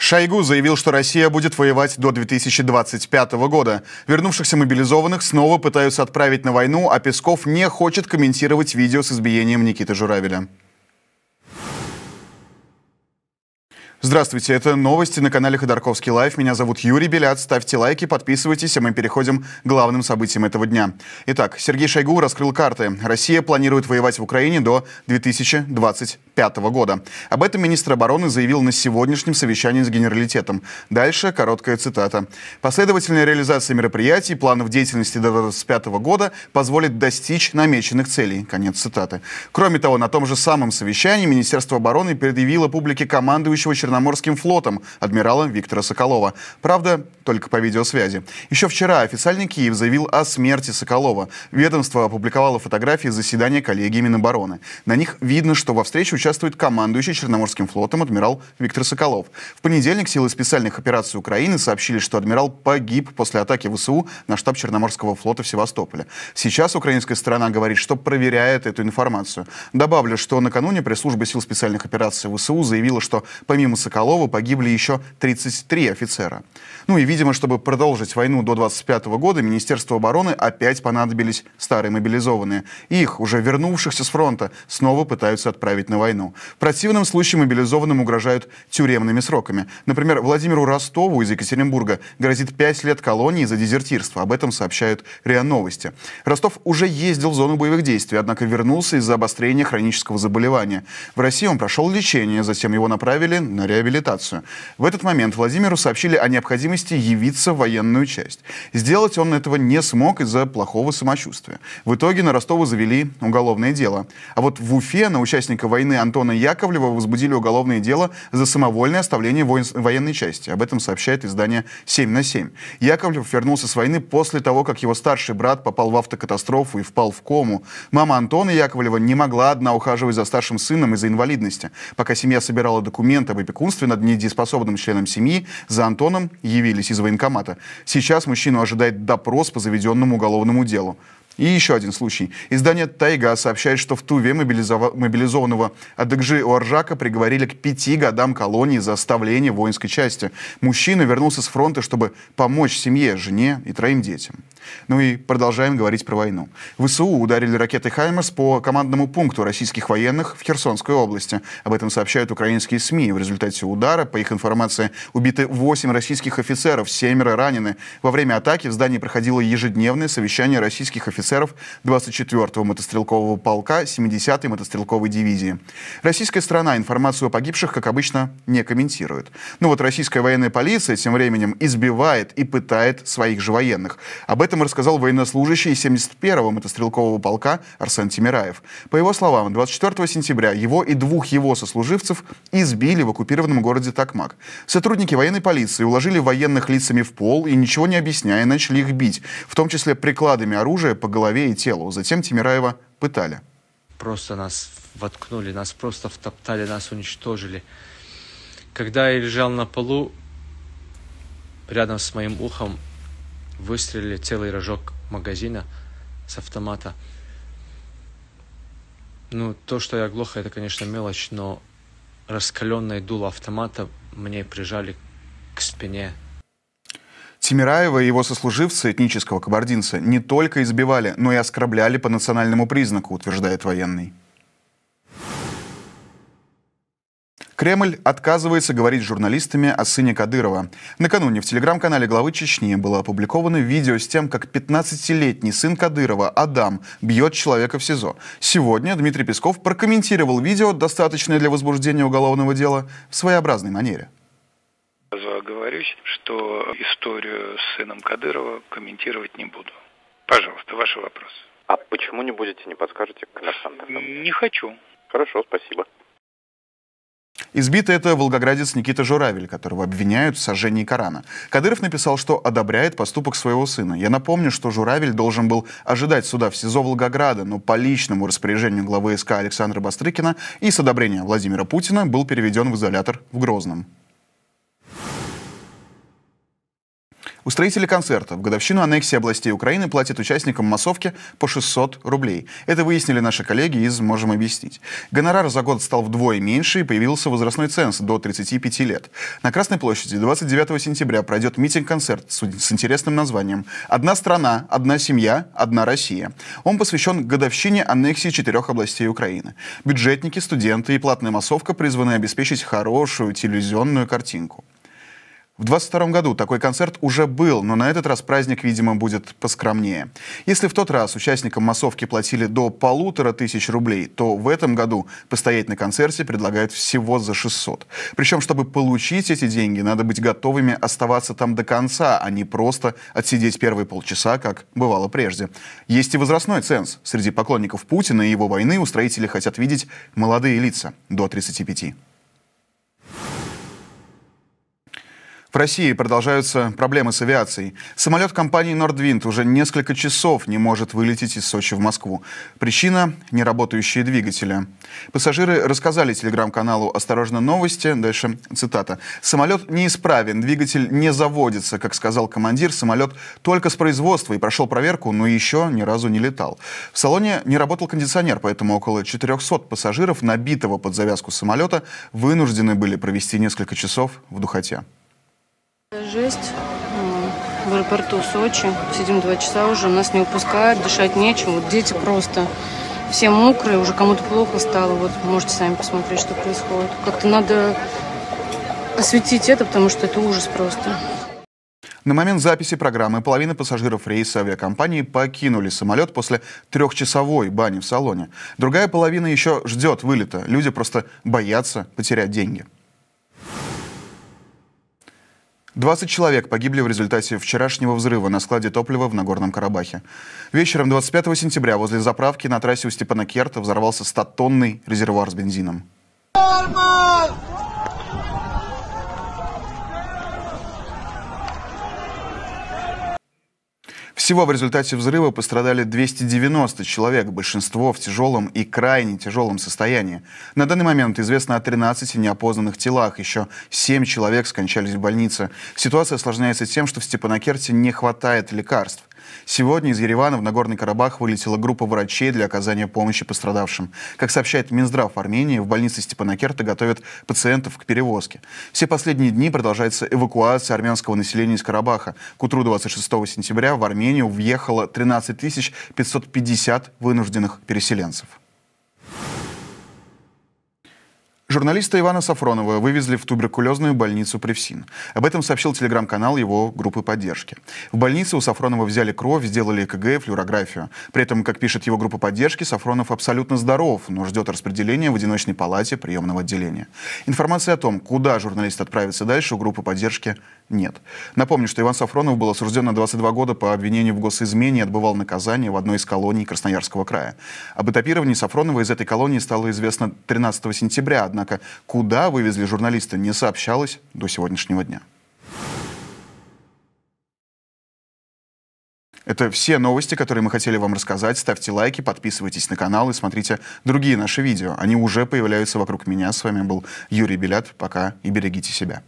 Шойгу заявил, что Россия будет воевать до 2025 года. Вернувшихся мобилизованных снова пытаются отправить на войну, а Песков не хочет комментировать видео с избиением Никиты Журавеля. Здравствуйте, это новости на канале Ходорковский Лайф. Меня зовут Юрий Белят. Ставьте лайки, подписывайтесь, а мы переходим к главным событиям этого дня. Итак, Сергей Шойгу раскрыл карты. Россия планирует воевать в Украине до 2025 года. Об этом министр обороны заявил на сегодняшнем совещании с генералитетом. Дальше короткая цитата. «Последовательная реализация мероприятий, планов деятельности до 2025 года позволит достичь намеченных целей». Конец цитаты. Кроме того, на том же самом совещании Министерство обороны предъявило публике командующего Черноморским флотом адмиралом Виктора Соколова. Правда, только по видеосвязи. Еще вчера официальный Киев заявил о смерти Соколова. Ведомство опубликовало фотографии заседания коллегии Минобороны. На них видно, что во встрече участвует командующий Черноморским флотом адмирал Виктор Соколов. В понедельник силы специальных операций Украины сообщили, что адмирал погиб после атаки ВСУ на штаб Черноморского флота в Севастополе. Сейчас украинская сторона говорит, что проверяет эту информацию. Добавлю, что накануне пресс-служба сил специальных операций ВСУ заявила, что помимо Соколова погибли еще 33 офицера. Ну и, видимо, чтобы продолжить войну до 25 года, Министерству обороны опять понадобились старые мобилизованные. Их, уже вернувшихся с фронта, снова пытаются отправить на войну. В противном случае мобилизованным угрожают тюремными сроками. Например, Владимиру Ростову из Екатеринбурга грозит 5 лет колонии за дезертирство. Об этом сообщают РИА Новости. Ростов уже ездил в зону боевых действий, однако вернулся из-за обострения хронического заболевания. В России он прошел лечение, затем его направили на реабилитацию. В этот момент Владимиру сообщили о необходимости явиться в военную часть. Сделать он этого не смог из-за плохого самочувствия. В итоге на Ростову завели уголовное дело. А вот в Уфе на участника войны Антона Яковлева возбудили уголовное дело за самовольное оставление воин... военной части. Об этом сообщает издание 7 на 7. Яковлев вернулся с войны после того, как его старший брат попал в автокатастрофу и впал в кому. Мама Антона Яковлева не могла одна ухаживать за старшим сыном из-за инвалидности. Пока семья собирала документы об опекунстве, опекунстве над недееспособным членом семьи за Антоном явились из военкомата. Сейчас мужчину ожидает допрос по заведенному уголовному делу. И еще один случай. Издание «Тайга» сообщает, что в Туве мобилизов... мобилизованного Адыгжи Уаржака приговорили к пяти годам колонии за оставление воинской части. Мужчина вернулся с фронта, чтобы помочь семье, жене и троим детям. Ну и продолжаем говорить про войну. ВСУ ударили ракеты «Хаймерс» по командному пункту российских военных в Херсонской области. Об этом сообщают украинские СМИ. В результате удара, по их информации, убиты 8 российских офицеров, семеро ранены. Во время атаки в здании проходило ежедневное совещание российских офицеров 24-го мотострелкового полка 70-й мотострелковой дивизии. Российская страна информацию о погибших, как обычно, не комментирует. Ну вот российская военная полиция тем временем избивает и пытает своих же военных. Об этом этом рассказал военнослужащий 71-го мотострелкового полка Арсен Тимираев. По его словам, 24 сентября его и двух его сослуживцев избили в оккупированном городе Такмак. Сотрудники военной полиции уложили военных лицами в пол и, ничего не объясняя, начали их бить, в том числе прикладами оружия по голове и телу. Затем Тимираева пытали. Просто нас воткнули, нас просто втоптали, нас уничтожили. Когда я лежал на полу, рядом с моим ухом выстрелили целый рожок магазина с автомата. Ну, то, что я глухо, это, конечно, мелочь, но раскаленное дуло автомата мне прижали к спине. Тимираева и его сослуживцы, этнического кабардинца, не только избивали, но и оскорбляли по национальному признаку, утверждает военный. Кремль отказывается говорить с журналистами о сыне Кадырова. Накануне в телеграм-канале главы Чечни было опубликовано видео с тем, как 15-летний сын Кадырова, Адам, бьет человека в СИЗО. Сегодня Дмитрий Песков прокомментировал видео, достаточное для возбуждения уголовного дела, в своеобразной манере. Оговорюсь, что историю с сыном Кадырова комментировать не буду. Пожалуйста, ваши вопросы. А почему не будете, не подскажете, Александр? Не хочу. Хорошо, спасибо. Избитый это волгоградец Никита Журавель, которого обвиняют в сожжении Корана. Кадыров написал, что одобряет поступок своего сына. Я напомню, что Журавель должен был ожидать суда в СИЗО Волгограда, но по личному распоряжению главы СК Александра Бастрыкина и с одобрения Владимира Путина был переведен в изолятор в Грозном. Устроители концерта в годовщину аннексии областей Украины платят участникам массовки по 600 рублей. Это выяснили наши коллеги из «Можем объяснить». Гонорар за год стал вдвое меньше и появился возрастной ценз до 35 лет. На Красной площади 29 сентября пройдет митинг-концерт с интересным названием «Одна страна, одна семья, одна Россия». Он посвящен годовщине аннексии четырех областей Украины. Бюджетники, студенты и платная массовка призваны обеспечить хорошую телевизионную картинку. В 22 году такой концерт уже был, но на этот раз праздник, видимо, будет поскромнее. Если в тот раз участникам массовки платили до полутора тысяч рублей, то в этом году постоять на концерте предлагают всего за 600. Причем, чтобы получить эти деньги, надо быть готовыми оставаться там до конца, а не просто отсидеть первые полчаса, как бывало прежде. Есть и возрастной ценз. Среди поклонников Путина и его войны устроители хотят видеть молодые лица до 35. В России продолжаются проблемы с авиацией. Самолет компании Nordwind уже несколько часов не может вылететь из Сочи в Москву. Причина – неработающие двигатели. Пассажиры рассказали телеграм-каналу «Осторожно, новости». Дальше цитата. «Самолет неисправен, двигатель не заводится. Как сказал командир, самолет только с производства и прошел проверку, но еще ни разу не летал. В салоне не работал кондиционер, поэтому около 400 пассажиров, набитого под завязку самолета, вынуждены были провести несколько часов в духоте». Жесть ну, в аэропорту Сочи. Сидим два часа уже, нас не упускают, дышать нечем. Вот дети просто все мокрые, уже кому-то плохо стало. Вот можете сами посмотреть, что происходит. Как-то надо осветить это, потому что это ужас просто. На момент записи программы половина пассажиров рейса авиакомпании покинули самолет после трехчасовой бани в салоне. Другая половина еще ждет вылета. Люди просто боятся потерять деньги. 20 человек погибли в результате вчерашнего взрыва на складе топлива в Нагорном Карабахе. Вечером 25 сентября возле заправки на трассе у Степана Керта взорвался 100-тонный резервуар с бензином. Нормально! Всего в результате взрыва пострадали 290 человек, большинство в тяжелом и крайне тяжелом состоянии. На данный момент известно о 13 неопознанных телах, еще 7 человек скончались в больнице. Ситуация осложняется тем, что в Степанакерте не хватает лекарств. Сегодня из Еревана в Нагорный Карабах вылетела группа врачей для оказания помощи пострадавшим. Как сообщает Минздрав Армении, в больнице Степанакерта готовят пациентов к перевозке. Все последние дни продолжается эвакуация армянского населения из Карабаха. К утру 26 сентября в Армению въехало 13 550 вынужденных переселенцев. Журналиста Ивана Сафронова вывезли в туберкулезную больницу Превсин. Об этом сообщил телеграм-канал его группы поддержки. В больнице у Сафронова взяли кровь, сделали ЭКГ флюорографию. При этом, как пишет его группа поддержки, Сафронов абсолютно здоров, но ждет распределения в одиночной палате приемного отделения. Информации о том, куда журналист отправится дальше, у группы поддержки нет. Напомню, что Иван Сафронов был осужден на 22 года по обвинению в госизмене и отбывал наказание в одной из колоний Красноярского края. Об этапировании Сафронова из этой колонии стало известно 13 сентября, Однако куда вывезли журналиста, не сообщалось до сегодняшнего дня. Это все новости, которые мы хотели вам рассказать. Ставьте лайки, подписывайтесь на канал и смотрите другие наши видео. Они уже появляются вокруг меня. С вами был Юрий Белят. Пока и берегите себя.